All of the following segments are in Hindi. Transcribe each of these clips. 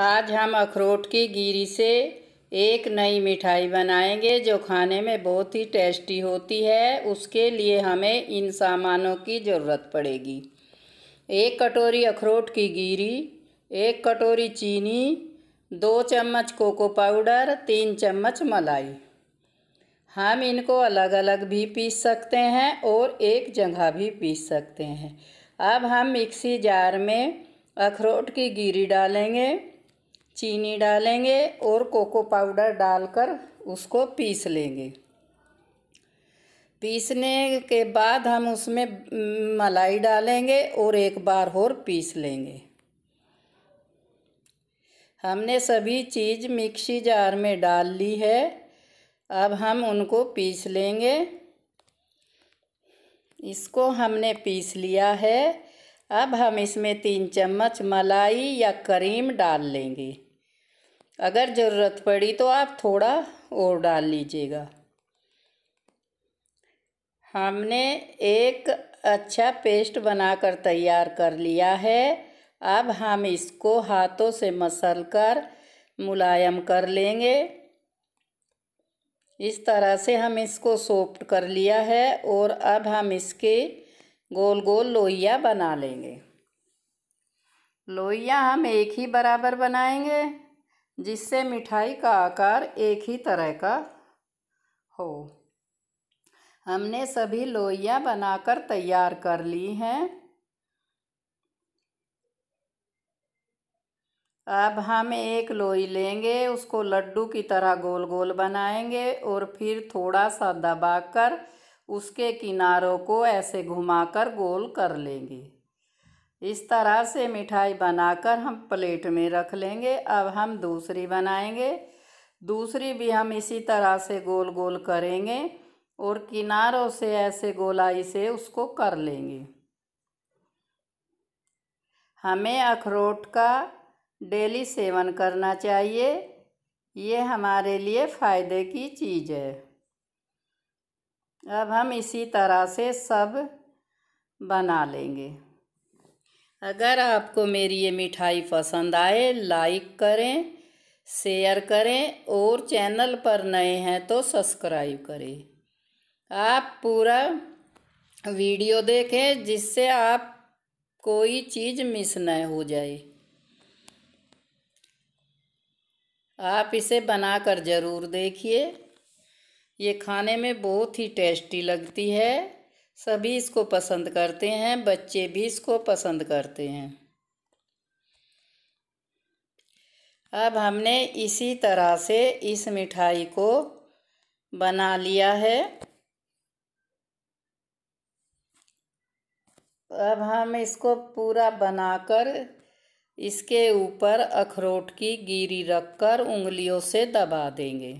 आज हम अखरोट की गिरी से एक नई मिठाई बनाएंगे जो खाने में बहुत ही टेस्टी होती है उसके लिए हमें इन सामानों की ज़रूरत पड़ेगी एक कटोरी अखरोट की गिरी एक कटोरी चीनी दो चम्मच कोको पाउडर तीन चम्मच मलाई हम इनको अलग अलग भी पीस सकते हैं और एक जगह भी पीस सकते हैं अब हम मिक्सी जार में अखरोट की गिरी डालेंगे चीनी डालेंगे और कोको पाउडर डालकर उसको पीस लेंगे पीसने के बाद हम उसमें मलाई डालेंगे और एक बार और पीस लेंगे हमने सभी चीज़ मिक्सी जार में डाल ली है अब हम उनको पीस लेंगे इसको हमने पीस लिया है अब हम इसमें तीन चम्मच मलाई या करीम डाल लेंगे अगर ज़रूरत पड़ी तो आप थोड़ा और डाल लीजिएगा हमने एक अच्छा पेस्ट बनाकर तैयार कर लिया है अब हम इसको हाथों से मसल कर मुलायम कर लेंगे इस तरह से हम इसको सोफ्ट कर लिया है और अब हम इसके गोल गोल लोहिया बना लेंगे लोहिया हम एक ही बराबर बनाएंगे जिससे मिठाई का आकार एक ही तरह का हो हमने सभी लोइयाँ बनाकर तैयार कर ली हैं अब हम एक लोई लेंगे उसको लड्डू की तरह गोल गोल बनाएंगे और फिर थोड़ा सा दबाकर उसके किनारों को ऐसे घुमाकर गोल कर लेंगे इस तरह से मिठाई बनाकर हम प्लेट में रख लेंगे अब हम दूसरी बनाएंगे दूसरी भी हम इसी तरह से गोल गोल करेंगे और किनारों से ऐसे गोलाई से उसको कर लेंगे हमें अखरोट का डेली सेवन करना चाहिए ये हमारे लिए फ़ायदे की चीज़ है अब हम इसी तरह से सब बना लेंगे अगर आपको मेरी ये मिठाई पसंद आए लाइक करें शेयर करें और चैनल पर नए हैं तो सब्सक्राइब करें आप पूरा वीडियो देखें जिससे आप कोई चीज़ मिस न हो जाए आप इसे बनाकर ज़रूर देखिए ये खाने में बहुत ही टेस्टी लगती है सभी इसको पसंद करते हैं बच्चे भी इसको पसंद करते हैं अब हमने इसी तरह से इस मिठाई को बना लिया है अब हम इसको पूरा बनाकर इसके ऊपर अखरोट की गिरी रखकर उंगलियों से दबा देंगे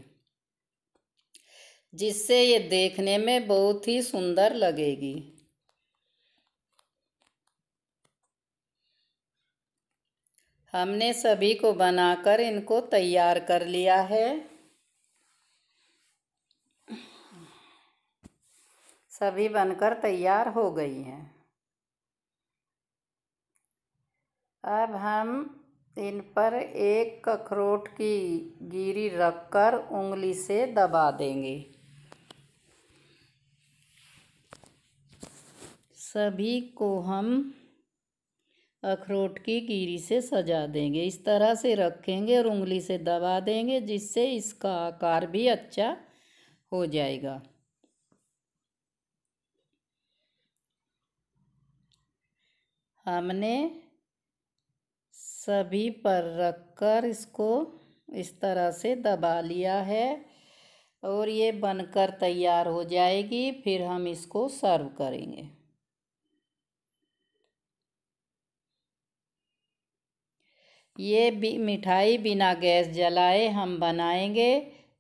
जिससे ये देखने में बहुत ही सुंदर लगेगी हमने सभी को बनाकर इनको तैयार कर लिया है सभी बनकर तैयार हो गई हैं अब हम इन पर एक अखरोट की गिरी रखकर उंगली से दबा देंगे सभी को हम अखरोट की गिरी से सजा देंगे इस तरह से रखेंगे और उंगली से दबा देंगे जिससे इसका आकार भी अच्छा हो जाएगा हमने सभी पर रखकर इसको इस तरह से दबा लिया है और ये बनकर तैयार हो जाएगी फिर हम इसको सर्व करेंगे ये भी मिठाई बिना गैस जलाए हम बनाएंगे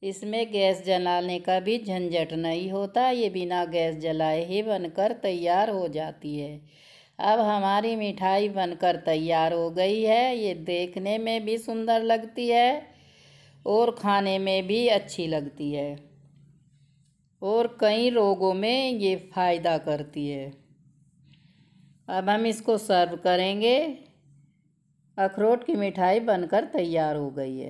इसमें गैस जलाने का भी झंझट नहीं होता ये बिना गैस जलाए ही बनकर तैयार हो जाती है अब हमारी मिठाई बनकर तैयार हो गई है ये देखने में भी सुंदर लगती है और खाने में भी अच्छी लगती है और कई रोगों में ये फ़ायदा करती है अब हम इसको सर्व करेंगे अखरोट की मिठाई बनकर तैयार हो गई है